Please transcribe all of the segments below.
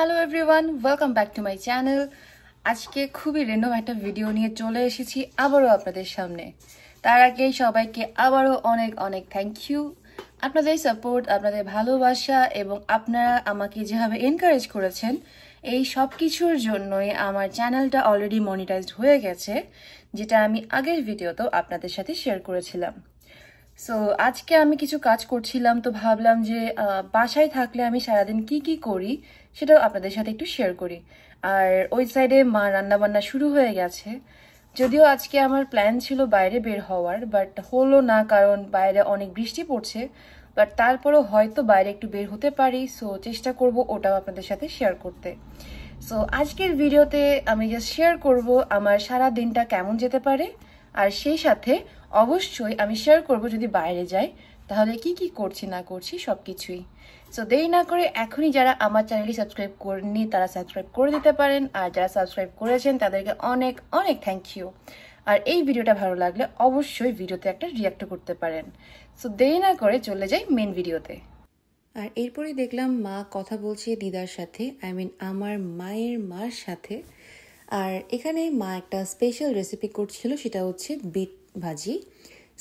Hello everyone welcome back to my channel আজকে খুবই random একটা ভিডিও নিয়ে চলে এসেছি আবারও আপনাদের সামনে তার আগে সবাইকে আবারও অনেক অনেক থ্যাংক ইউ আপনাদের সাপোর্ট আপনাদের ভালোবাসা এবং আপনারা আমাকে যেভাবে এনকারেজ করেছেন এই সব কিছুর জন্যই আমার চ্যানেলটা অলরেডি মনিটাইজড হয়ে গেছে যেটা আমি আগের ভিডিওতেও আপনাদের সাথে শেয়ার করেছিলাম সো আজকে আমি কিছু কাজ করছিলাম তো ভাবলাম যে বাসায় থাকলে আমি সারাদিন কি কি করি সেটাও আপনাদের সাথে একটু শেয়ার করি আর ওই সাইডে মা রান্নাবান্না শুরু হয়ে গেছে যদিও আজকে আমার প্ল্যান ছিল বাইরে বের হওয়ার বাট হলো না কারণ বাইরে অনেক বৃষ্টি পড়ছে বাট তারপরও হয়তো বাইরে একটু বের হতে পারি সো চেষ্টা করব ওটাও আপনাদের সাথে শেয়ার করতে সো আজকের ভিডিওতে আমি জাস্ট শেয়ার করব আমার সারা দিনটা কেমন যেতে পারে আর সেই সাথে অবশ্যই আমি শেয়ার করব যদি বাইরে যাই তাহলে কি কি করছি না করছি সব কিছুই সো দেরি না করে এখনই যারা আমার চ্যানেলটি সাবস্ক্রাইব করেননি তারা সাবস্ক্রাইব করে দিতে পারেন আর যারা সাবস্ক্রাইব করেছেন তাদেরকে অনেক অনেক থ্যাংক ইউ আর এই ভিডিওটা ভালো লাগলে অবশ্যই ভিডিওতে একটা রিয়াক্ট করতে পারেন সো দেরি না করে চলে যাই মেন ভিডিওতে আর এরপরে দেখলাম মা কথা বলছে দিদার সাথে আই মিন আমার মায়ের মার সাথে আর এখানে মা একটা স্পেশাল রেসিপি করছিল সেটা হচ্ছে বিট ভাজি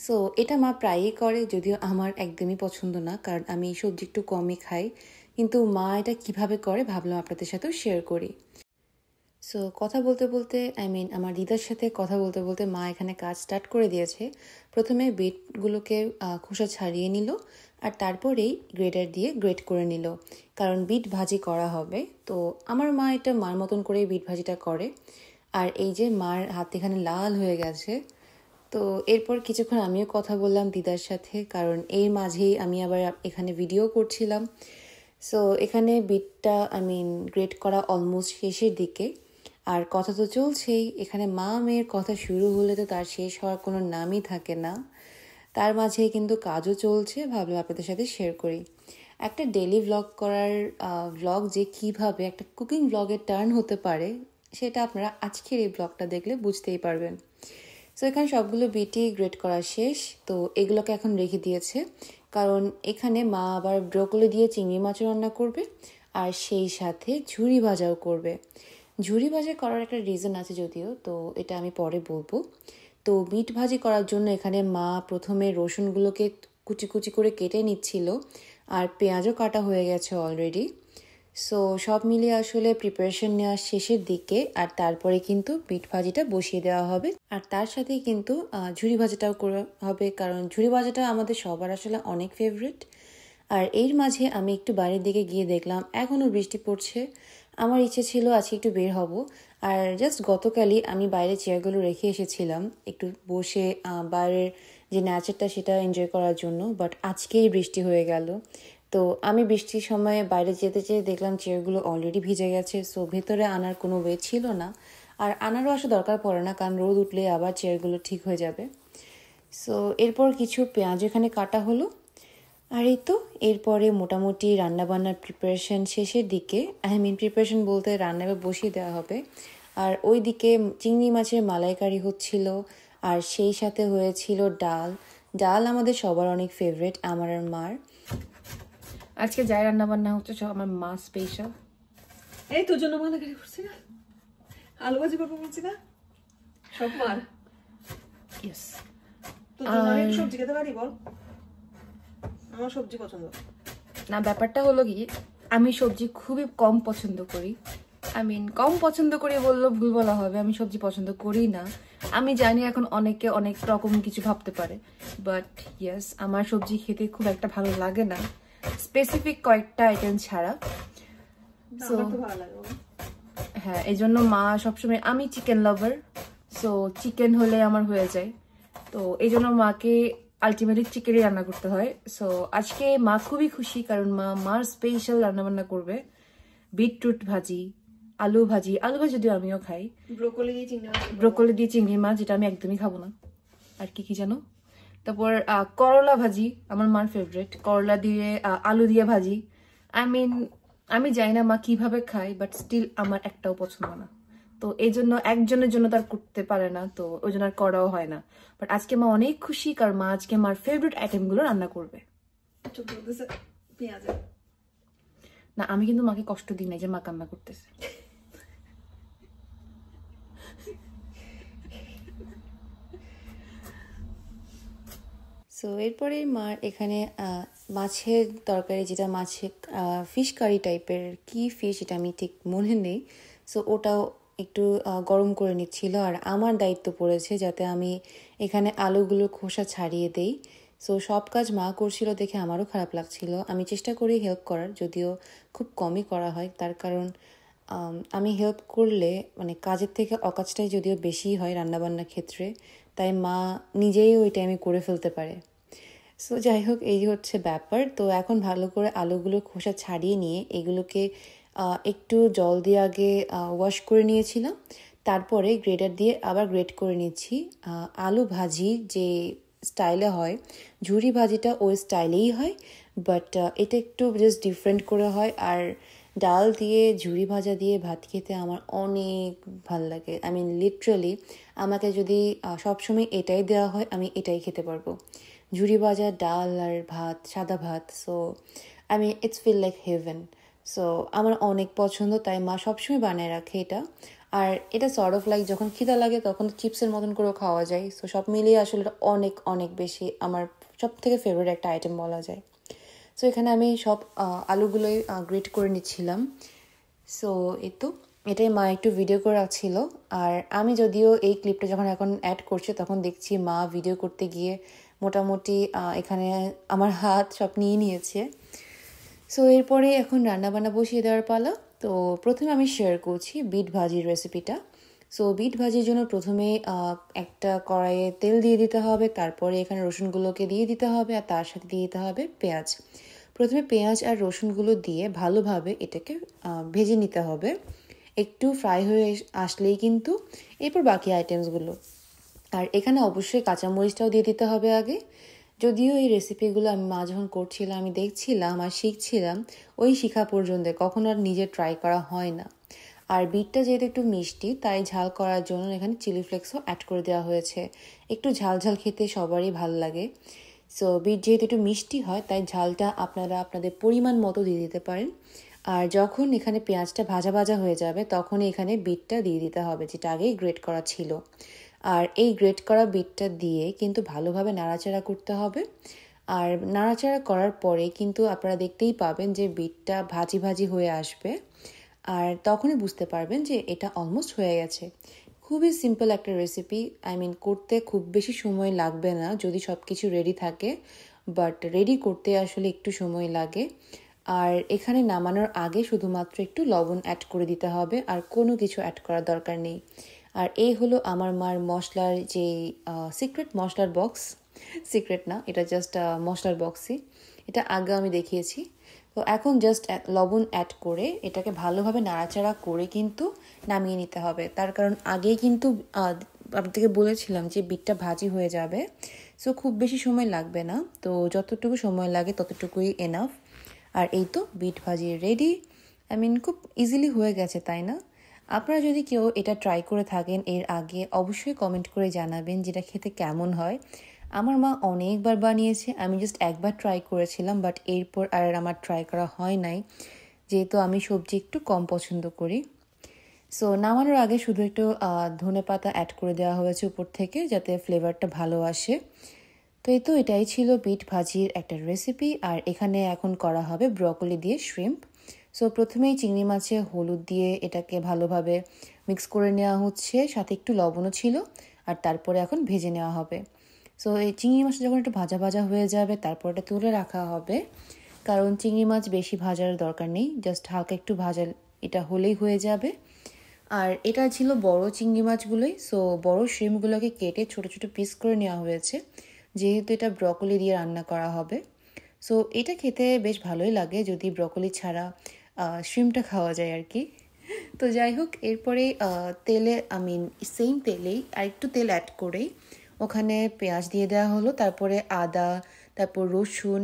সো এটা মা প্রায়ই করে যদিও আমার একদমই পছন্দ না কারণ আমি সবজি একটু কমই খাই কিন্তু মা এটা কিভাবে করে ভাবলাম আপনাদের সাথেও শেয়ার করি সো কথা বলতে বলতে আই মিন আমার দিদার সাথে কথা বলতে বলতে মা এখানে কাজ স্টার্ট করে দিয়েছে প্রথমে বিটগুলোকে খোসা ছাড়িয়ে নিল আর তারপরেই গ্রেটার দিয়ে গ্রেট করে নিল কারণ বিট ভাজি করা হবে তো আমার মা এটা মার মতন করেই বিট ভাজিটা করে আর এই যে মার হাত এখানে লাল হয়ে গেছে তো এরপর কিছুক্ষণ আমিও কথা বললাম দিদার সাথে কারণ এর মাঝেই আমি আবার এখানে ভিডিও করছিলাম সো এখানে বিটটা আই মিন গ্রেট করা অলমোস্ট শেষের দিকে আর কথা তো চলছেই এখানে মা মেয়ের কথা শুরু হলে তো তার শেষ হওয়ার কোনো নামই থাকে না তার মাঝে কিন্তু কাজও চলছে ভাবলাম আপনাদের সাথে শেয়ার করি একটা ডেলি ভ্লগ করার ভ্লগ যে কিভাবে একটা কুকিং ভ্লগের টার্ন হতে পারে সেটা আপনারা আজকের এই ব্লগটা দেখলে বুঝতেই পারবেন সো এখানে সবগুলো বিটি গ্রেড করা শেষ তো এগুলোকে এখন রেখে দিয়েছে কারণ এখানে মা আবার ব্রোকলি দিয়ে চিংড়ি মাছ রান্না করবে আর সেই সাথে ঝুড়ি ভাজাও করবে ঝুড়ি ভাজা করার একটা রিজন আছে যদিও তো এটা আমি পরে বলবো তো বিট ভাজি করার জন্য এখানে মা প্রথমে রসুনগুলোকে কুচি কুচি করে কেটে নিচ্ছিল আর পেঁয়াজও কাটা হয়ে গেছে অলরেডি সো সব মিলিয়ে আসলে প্রিপারেশন নেওয়ার শেষের দিকে আর তারপরে কিন্তু পিঠ ভাজিটা বসিয়ে দেওয়া হবে আর তার সাথে কিন্তু ঝুড়ি ভাজাটাও করা হবে কারণ ঝুড়ি ভাজাটা আমাদের সবার আসলে অনেক ফেভারিট আর এর মাঝে আমি একটু বাইরের দিকে গিয়ে দেখলাম এখনও বৃষ্টি পড়ছে আমার ইচ্ছে ছিল আজকে একটু বের হব আর জাস্ট গতকালই আমি বাইরে চেয়ারগুলো রেখে এসেছিলাম একটু বসে বাইরের যে ন্যাচারটা সেটা এনজয় করার জন্য বাট আজকেই বৃষ্টি হয়ে গেল তো আমি বৃষ্টির সময়ে বাইরে যেতে চেয়ে দেখলাম চেয়ারগুলো অলরেডি ভিজে গেছে সো ভেতরে আনার কোনো ওয়ে ছিল না আর আনারও আসা দরকার পড়ে না কারণ রোদ উঠলে আবার চেয়ারগুলো ঠিক হয়ে যাবে সো এরপর কিছু পেঁয়াজ এখানে কাটা হলো আর এই তো এরপরে মোটামুটি রান্নাবান্নার প্রিপারেশন শেষের দিকে আই মিন প্রিপারেশন বলতে রান্না বসিয়ে দেওয়া হবে আর ওই দিকে চিংড়ি মাছের মালাইকারি হচ্ছিল আর সেই সাথে হয়েছিল ডাল ডাল আমাদের সবার অনেক ফেভারেট আমার আর মার আজকে যাই রান্না বান্না হচ্ছে সব আমার মা স্পেশাল এই তোর জন্য মালা গাড়ি করছি না আলু ভাজি করবো বলছি না সব মার ইয়েস সবজি খেতে পারি বল আমার সবজি পছন্দ না ব্যাপারটা হলো কি আমি সবজি খুবই কম পছন্দ করি আই মিন কম পছন্দ করি বললেও ভুল বলা হবে আমি সবজি পছন্দ করি না আমি জানি এখন অনেকে অনেক রকম কিছু ভাবতে পারে বাট ইয়েস আমার সবজি খেতে খুব একটা ভালো লাগে না স্পেসিফিক কয়েকটা আইটেম ছাড়া সো হ্যাঁ এই জন্য মা সবসময় আমি চিকেন লাভার সো চিকেন হলে আমার হয়ে যায় তো এই জন্য মাকে আলটিমেটলি চিকেনই রান্না করতে হয় সো আজকে মা খুবই খুশি কারণ মা মার স্পেশাল রান্নাবান্না করবে বিটরুট ভাজি আলু ভাজি আলু ভাজি যদিও আমিও খাই ব্রোকলি দিয়ে চিংড়ি ব্রোকলি দিয়ে চিংড়ি মাছ যেটা আমি একদমই খাবো না আর কি কি জানো তারপর করলা ভাজি আমার মার ফেভারেট করলা দিয়ে আলু দিয়ে ভাজি আই মিন আমি জানি না মা কিভাবে খাই বাট স্টিল আমার একটাও পছন্দ না তো এই জন্য একজনের জন্য তার করতে পারে না তো ওই জন্য আর করাও হয় না বাট আজকে মা অনেক খুশি কারণ মা আজকে মার ফেভারিট আইটেমগুলো রান্না করবে না আমি কিন্তু মাকে কষ্ট দিই না যে মা কান্না করতেছে সো এরপরে মার এখানে মাছের তরকারি যেটা মাছে ফিশ কারি টাইপের কি ফিশ এটা আমি ঠিক মনে নেই সো ওটাও একটু গরম করে নিচ্ছিল আর আমার দায়িত্ব পড়েছে যাতে আমি এখানে আলুগুলো খোসা ছাড়িয়ে দেই সো সব কাজ মা করছিল দেখে আমারও খারাপ লাগছিল আমি চেষ্টা করি হেল্প করার যদিও খুব কমই করা হয় তার কারণ আমি হেল্প করলে মানে কাজের থেকে অকাজটাই যদিও বেশি হয় রান্নাবান্নার ক্ষেত্রে তাই মা নিজেই ওই টাইমে করে ফেলতে পারে সো যাই হোক এই হচ্ছে ব্যাপার তো এখন ভালো করে আলুগুলোর খোসা ছাড়িয়ে নিয়ে এগুলোকে একটু জল দিয়ে আগে ওয়াশ করে নিয়েছিলাম তারপরে গ্রেটার দিয়ে আবার গ্রেট করে নিচ্ছি আলু ভাজি যে স্টাইলে হয় ঝুরি ভাজিটা ওই স্টাইলেই হয় বাট এটা একটু জাস্ট ডিফারেন্ট করে হয় আর ডাল দিয়ে ঝুড়ি ভাজা দিয়ে ভাত খেতে আমার অনেক ভাল লাগে আই মিন লিটারেলি আমাকে যদি সবসময় এটাই দেওয়া হয় আমি এটাই খেতে পারবো ঝুড়ি ভাজা ডাল আর ভাত সাদা ভাত so I mean it's feel like heaven so আমার অনেক পছন্দ তাই মা সবসময় বানিয়ে রাখে এটা আর এটা সর্ট অফ লাইক যখন খিদা লাগে তখন চিপসের মতন করেও খাওয়া যায় সো সব মিলিয়ে আসলে অনেক অনেক বেশি আমার সব থেকে ফেভারিট একটা আইটেম বলা যায় সো এখানে আমি সব আলুগুলোই গ্রেট করে নিচ্ছিলাম সো এতো তো এটাই মা একটু ভিডিও করা ছিল আর আমি যদিও এই ক্লিপটা যখন এখন অ্যাড করছে তখন দেখছি মা ভিডিও করতে গিয়ে মোটামুটি এখানে আমার হাত সব নিয়ে নিয়েছে সো এরপরে এখন রান্নাবান্না বসিয়ে দেওয়ার পালা তো প্রথমে আমি শেয়ার করছি বিট ভাজির রেসিপিটা সো বিট ভাজির জন্য প্রথমে একটা কড়াইয়ে তেল দিয়ে দিতে হবে তারপরে এখানে রসুনগুলোকে দিয়ে দিতে হবে আর তার সাথে দিয়ে দিতে হবে পেঁয়াজ প্রথমে পেঁয়াজ আর রসুনগুলো দিয়ে ভালোভাবে এটাকে ভেজে নিতে হবে একটু ফ্রাই হয়ে আসলেই কিন্তু এরপর বাকি আইটেমসগুলো আর এখানে অবশ্যই কাঁচামরিচটাও দিয়ে দিতে হবে আগে যদিও এই রেসিপিগুলো আমি মা যখন করছিলাম আমি দেখছিলাম আর শিখছিলাম ওই শিখা পর্যন্ত কখনো আর নিজে ট্রাই করা হয় না আর বিটটা যেহেতু একটু মিষ্টি তাই ঝাল করার জন্য এখানে চিলি ফ্লেক্সও অ্যাড করে দেওয়া হয়েছে একটু ঝাল ঝাল খেতে সবারই ভালো লাগে সো বিট যেহেতু একটু মিষ্টি হয় তাই ঝালটা আপনারা আপনাদের পরিমাণ মতো দিয়ে দিতে পারেন আর যখন এখানে পেঁয়াজটা ভাজা ভাজা হয়ে যাবে তখন এখানে বিটটা দিয়ে দিতে হবে যেটা আগেই গ্রেট করা ছিল আর এই গ্রেট করা বিটটা দিয়ে কিন্তু ভালোভাবে নাড়াচাড়া করতে হবে আর নাড়াচাড়া করার পরে কিন্তু আপনারা দেখতেই পাবেন যে বিটটা ভাজি ভাজি হয়ে আসবে আর তখনই বুঝতে পারবেন যে এটা অলমোস্ট হয়ে গেছে খুবই সিম্পল একটা রেসিপি আই মিন করতে খুব বেশি সময় লাগবে না যদি সব কিছু রেডি থাকে বাট রেডি করতে আসলে একটু সময় লাগে আর এখানে নামানোর আগে শুধুমাত্র একটু লবণ অ্যাড করে দিতে হবে আর কোনো কিছু অ্যাড করার দরকার নেই আর এই হলো আমার মার মশলার যে সিক্রেট মশলার বক্স সিক্রেট না এটা জাস্ট মশলার বক্সই এটা আগে আমি দেখিয়েছি তো এখন জাস্ট লবণ অ্যাড করে এটাকে ভালোভাবে নাড়াচাড়া করে কিন্তু নামিয়ে নিতে হবে তার কারণ আগেই কিন্তু আপনাদেরকে বলেছিলাম যে বিটটা ভাজি হয়ে যাবে সো খুব বেশি সময় লাগবে না তো যতটুকু সময় লাগে ততটুকুই এনাফ আর এই তো বিট ভাজি রেডি আই মিন খুব ইজিলি হয়ে গেছে তাই না আপনারা যদি কেউ এটা ট্রাই করে থাকেন এর আগে অবশ্যই কমেন্ট করে জানাবেন যেটা খেতে কেমন হয় আমার মা অনেকবার বানিয়েছে আমি জাস্ট একবার ট্রাই করেছিলাম বাট এরপর আর আমার ট্রাই করা হয় নাই যেহেতু আমি সবজি একটু কম পছন্দ করি সো নামানোর আগে শুধু একটু ধনে পাতা অ্যাড করে দেওয়া হয়েছে উপর থেকে যাতে ফ্লেভারটা ভালো আসে তো এই তো এটাই ছিল বিট ভাজির একটা রেসিপি আর এখানে এখন করা হবে ব্রকলি দিয়ে শ্রিম্প সো প্রথমেই চিংড়ি মাছে হলুদ দিয়ে এটাকে ভালোভাবে মিক্স করে নেওয়া হচ্ছে সাথে একটু লবণও ছিল আর তারপরে এখন ভেজে নেওয়া হবে সো এই চিংড়ি মাছটা যখন একটু ভাজা ভাজা হয়ে যাবে তারপর এটা তুলে রাখা হবে কারণ চিংড়ি মাছ বেশি ভাজার দরকার নেই জাস্ট হালকা একটু ভাজা এটা হলেই হয়ে যাবে আর এটা ছিল বড় চিংড়ি মাছগুলোই সো বড় শ্রিমগুলোকে কেটে ছোট ছোট পিস করে নেওয়া হয়েছে যেহেতু এটা ব্রকলি দিয়ে রান্না করা হবে সো এটা খেতে বেশ ভালোই লাগে যদি ব্রকলি ছাড়া শ্রিমটা খাওয়া যায় আর কি তো যাই হোক এরপরে তেলে আই মিন সেম তেলেই আর একটু তেল অ্যাড করেই ওখানে পেঁয়াজ দিয়ে দেওয়া হলো তারপরে আদা তারপর রসুন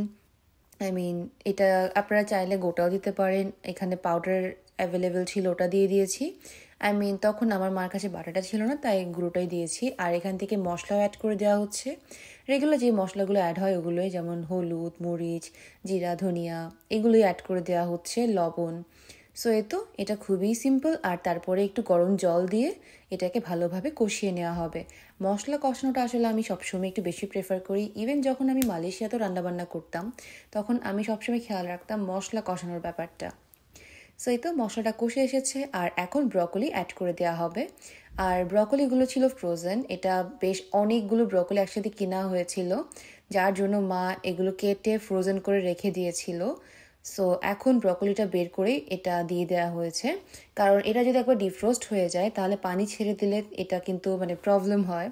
আই মিন এটা আপনারা চাইলে গোটাও দিতে পারেন এখানে পাউডার অ্যাভেলেবেল ছিল ওটা দিয়ে দিয়েছি আই মিন তখন আমার মার কাছে বাটাটা ছিল না তাই গুঁড়োটাই দিয়েছি আর এখান থেকে মশলাও অ্যাড করে দেওয়া হচ্ছে রেগুলার যে মশলাগুলো অ্যাড হয় ওগুলোই যেমন হলুদ মরিচ জিরা ধনিয়া এগুলোই অ্যাড করে দেওয়া হচ্ছে লবণ সো এ তো এটা খুবই সিম্পল আর তারপরে একটু গরম জল দিয়ে এটাকে ভালোভাবে কষিয়ে নেওয়া হবে মশলা কষানোটা আসলে আমি সবসময় একটু বেশি প্রেফার করি ইভেন যখন আমি মালয়েশিয়াতেও রান্নাবান্না করতাম তখন আমি সবসময় খেয়াল রাখতাম মশলা কষানোর ব্যাপারটা সো এই তো মশলাটা কষে এসেছে আর এখন ব্রকলি অ্যাড করে দেওয়া হবে আর ব্রকলিগুলো ছিল ফ্রোজেন এটা বেশ অনেকগুলো ব্রকলি একসাথে কেনা হয়েছিল যার জন্য মা এগুলো কেটে ফ্রোজেন করে রেখে দিয়েছিল সো এখন ব্রকলিটা বের করেই এটা দিয়ে দেওয়া হয়েছে কারণ এটা যদি একবার ডিফ্রোস্ট হয়ে যায় তাহলে পানি ছেড়ে দিলে এটা কিন্তু মানে প্রবলেম হয়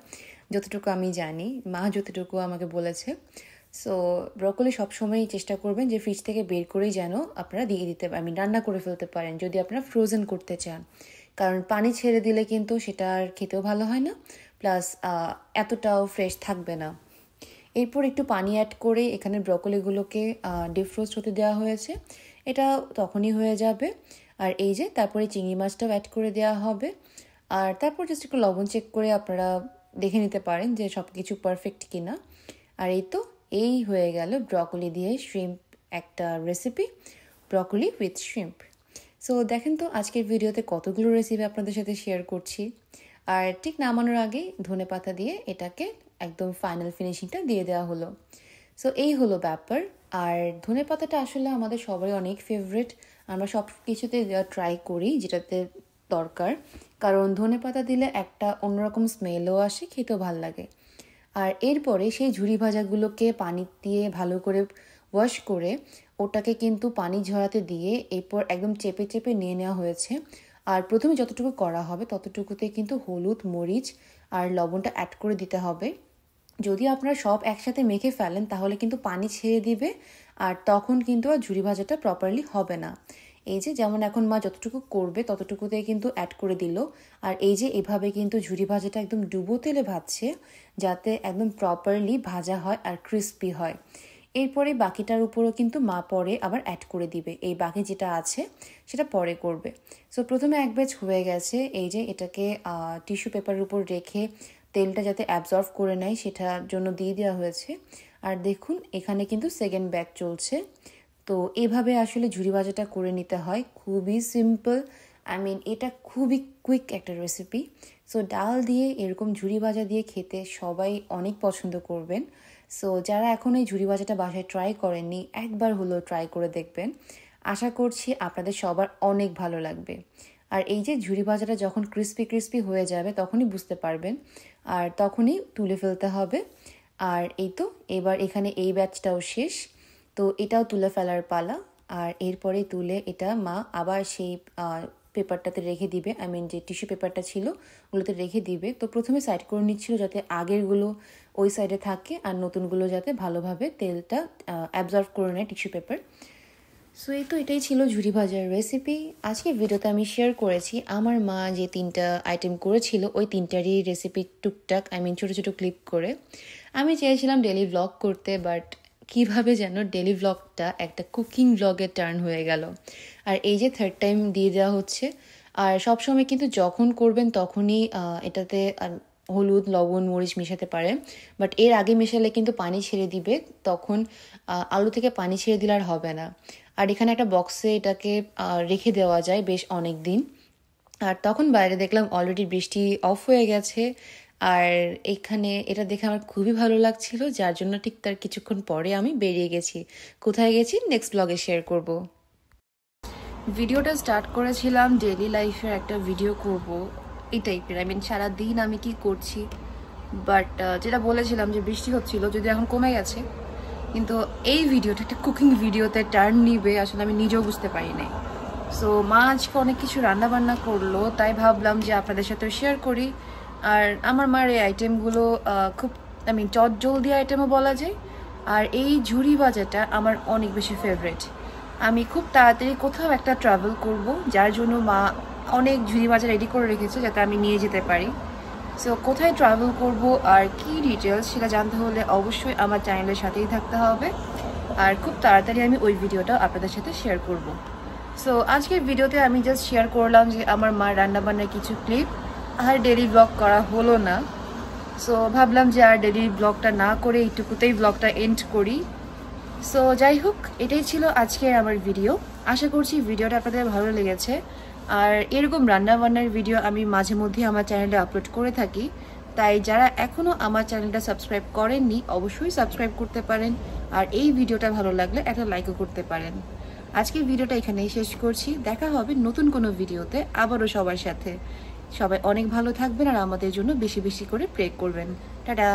যতটুকু আমি জানি মা যতটুকু আমাকে বলেছে সো ব্রকলি সবসময়ই চেষ্টা করবেন যে ফ্রিজ থেকে বের করেই যেন আপনারা দিয়ে দিতে আমি রান্না করে ফেলতে পারেন যদি আপনারা ফ্রোজেন করতে চান কারণ পানি ছেড়ে দিলে কিন্তু সেটা আর খেতেও ভালো হয় না প্লাস এতটাও ফ্রেশ থাকবে না এরপর একটু পানি অ্যাড করে এখানে ব্রকলিগুলোকে ডিফ্রোস্ট হতে দেওয়া হয়েছে এটা তখনই হয়ে যাবে আর এই যে তারপরে চিংড়ি মাছটাও অ্যাড করে দেওয়া হবে আর তারপর জাস্ট একটু লবণ চেক করে আপনারা দেখে নিতে পারেন যে সব কিছু পারফেক্ট কি না আর এই তো এই হয়ে গেল ব্রকলি দিয়ে শ্রিম্প একটা recipe broccoli with shrimp so দেখেন তো আজকের ভিডিওতে কতগুলো রেসিপি আপনাদের সাথে শেয়ার করছি আর ঠিক নামানোর আগে ধনে পাতা দিয়ে এটাকে একদম ফাইনাল ফিনিশিংটা দিয়ে দেওয়া হলো সো এই হলো ব্যাপার আর ধনে পাতাটা আসলে আমাদের সবারই অনেক ফেভারেট আমরা সব কিছুতে ট্রাই করি যেটাতে দরকার কারণ ধনে পাতা দিলে একটা অন্যরকম স্মেলও আসে খেতেও ভাল লাগে আর এরপরে সেই ঝুড়ি ভাজাগুলোকে পানি দিয়ে ভালো করে ওয়াশ করে ওটাকে কিন্তু পানি ঝরাতে দিয়ে এরপর একদম চেপে চেপে নিয়ে নেওয়া হয়েছে আর প্রথমে যতটুকু করা হবে ততটুকুতে কিন্তু হলুদ মরিচ আর লবণটা অ্যাড করে দিতে হবে যদি আপনারা সব একসাথে মেখে ফেলেন তাহলে কিন্তু পানি ছেড়ে দিবে আর তখন কিন্তু আর ঝুড়ি ভাজাটা প্রপারলি হবে না এই যে যেমন এখন মা যতটুকু করবে ততটুকুতে কিন্তু অ্যাড করে দিল আর এই যে এভাবে কিন্তু ঝুড়ি ভাজাটা একদম ডুবো তেলে ভাজছে যাতে একদম প্রপারলি ভাজা হয় আর ক্রিস্পি হয় এরপরে বাকিটার উপরও কিন্তু মা পরে আবার অ্যাড করে দিবে এই বাকি যেটা আছে সেটা পরে করবে সো প্রথমে এক ব্যাচ হয়ে গেছে এই যে এটাকে টিস্যু পেপারের উপর রেখে তেলটা যাতে অ্যাবজর্ভ করে নেয় সেটার জন্য দিয়ে দেওয়া হয়েছে আর দেখুন এখানে কিন্তু সেকেন্ড ব্যাচ চলছে তো এভাবে আসলে ঝুড়ি ভাজাটা করে নিতে হয় খুবই সিম্পল আই মিন এটা খুবই কুইক একটা রেসিপি সো ডাল দিয়ে এরকম ঝুড়ি ভাজা দিয়ে খেতে সবাই অনেক পছন্দ করবেন সো যারা এখন এই ঝুড়ি ভাজাটা বাসায় ট্রাই করেননি একবার হলেও ট্রাই করে দেখবেন আশা করছি আপনাদের সবার অনেক ভালো লাগবে আর এই যে ঝুড়ি ভাজাটা যখন ক্রিস্পি ক্রিস্পি হয়ে যাবে তখনই বুঝতে পারবেন আর তখনই তুলে ফেলতে হবে আর এই তো এবার এখানে এই ব্যাচটাও শেষ তো এটাও তুলে ফেলার পালা আর এরপরে তুলে এটা মা আবার সেই পেপারটাতে রেখে দিবে আই মিন যে টিস্যু পেপারটা ছিল ওগুলোতে রেখে দিবে তো প্রথমে সাইড করে নিচ্ছিল যাতে আগেরগুলো ওই সাইডে থাকে আর নতুনগুলো যাতে ভালোভাবে তেলটা অ্যাবজর্ভ করে নেয় টিস্যু পেপার সো এই তো এটাই ছিল ঝুড়ি ভাজার রেসিপি আজকে ভিডিওতে আমি শেয়ার করেছি আমার মা যে তিনটা আইটেম করেছিল ওই তিনটারই রেসিপি টুকটাক আই মিন ছোটো ছোটো ক্লিপ করে আমি চেয়েছিলাম ডেলি ব্লগ করতে বাট কিভাবে যেন ডেলি ব্লগটা একটা কুকিং ব্লগে টার্ন হয়ে গেল আর এই যে থার্ড টাইম দিয়ে দেওয়া হচ্ছে আর সবসময় কিন্তু যখন করবেন তখনই এটাতে হলুদ লবণ মরিচ মেশাতে পারে বাট এর আগে মেশালে কিন্তু পানি ছেড়ে দিবে তখন আলু থেকে পানি ছেড়ে দিলে আর হবে না আর এখানে একটা বক্সে এটাকে রেখে দেওয়া যায় বেশ অনেক দিন আর তখন বাইরে দেখলাম অলরেডি বৃষ্টি অফ হয়ে গেছে আর এখানে এটা দেখে আমার খুবই ভালো লাগছিল যার জন্য ঠিক তার কিছুক্ষণ পরে আমি বেরিয়ে গেছি কোথায় গেছি নেক্সট ব্লগে শেয়ার করব ভিডিওটা স্টার্ট করেছিলাম ডেলি লাইফের একটা ভিডিও করব এই টাইপের আই মিন সারাদিন আমি কি করছি বাট যেটা বলেছিলাম যে বৃষ্টি হচ্ছিল যদি এখন কমে গেছে কিন্তু এই ভিডিওটা একটা কুকিং ভিডিওতে টার্ন নিবে আসলে আমি নিজেও বুঝতে পারি নাই সো মা আজকে অনেক কিছু রান্নাবান্না করলো তাই ভাবলাম যে আপনাদের সাথে শেয়ার করি আর আমার মার এই আইটেমগুলো খুব আই মিন চট জলদি আইটেমও বলা যায় আর এই ঝুড়ি বাজাটা আমার অনেক বেশি ফেভারেট আমি খুব তাড়াতাড়ি কোথাও একটা ট্রাভেল করব যার জন্য মা অনেক ঝুড়ি বাজার রেডি করে রেখেছে যাতে আমি নিয়ে যেতে পারি সো কোথায় ট্রাভেল করব আর কি ডিটেলস সেটা জানতে হলে অবশ্যই আমার চ্যানেলের সাথেই থাকতে হবে আর খুব তাড়াতাড়ি আমি ওই ভিডিওটা আপনাদের সাথে শেয়ার করব। সো আজকের ভিডিওতে আমি জাস্ট শেয়ার করলাম যে আমার মা রান্নাবান্নার কিছু ক্লিপ আর ডেলি ব্লগ করা হলো না সো ভাবলাম যে আর ডেলি ব্লগটা না করে এইটুকুতেই ব্লগটা এন্ড করি সো যাই হোক এটাই ছিল আজকের আমার ভিডিও আশা করছি ভিডিওটা আপনাদের ভালো লেগেছে আর এরকম রান্নাবান্নার ভিডিও আমি মাঝে মধ্যে আমার চ্যানেলে আপলোড করে থাকি তাই যারা এখনও আমার চ্যানেলটা সাবস্ক্রাইব করেননি অবশ্যই সাবস্ক্রাইব করতে পারেন আর এই ভিডিওটা ভালো লাগলে একটা লাইকও করতে পারেন আজকের ভিডিওটা এখানেই শেষ করছি দেখা হবে নতুন কোনো ভিডিওতে আবারও সবার সাথে সবাই অনেক ভালো থাকবেন আর আমাদের জন্য বেশি বেশি করে প্রে করবেন টাটা